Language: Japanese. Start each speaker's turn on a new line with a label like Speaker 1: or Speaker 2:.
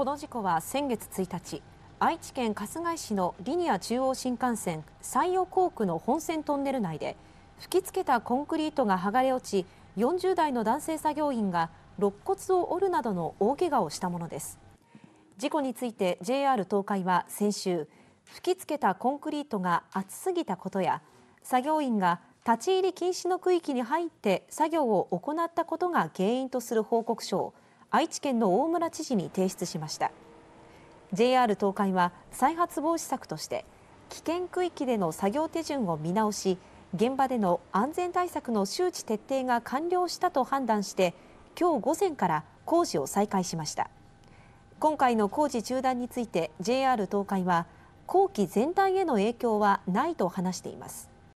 Speaker 1: この事故は先月1日愛知県春日井市のリニア中央新幹線山陽工区の本線トンネル内で吹き付けたコンクリートが剥がれ落ち40代の男性作業員が肋骨を折るなどの大けがをしたものです事故について JR 東海は先週吹き付けたコンクリートが厚すぎたことや作業員が立ち入り禁止の区域に入って作業を行ったことが原因とする報告書を愛知県の大村知事に提出しました JR 東海は再発防止策として危険区域での作業手順を見直し現場での安全対策の周知徹底が完了したと判断して今日午前から工事を再開しました今回の工事中断について JR 東海は工期全体への影響はないと話しています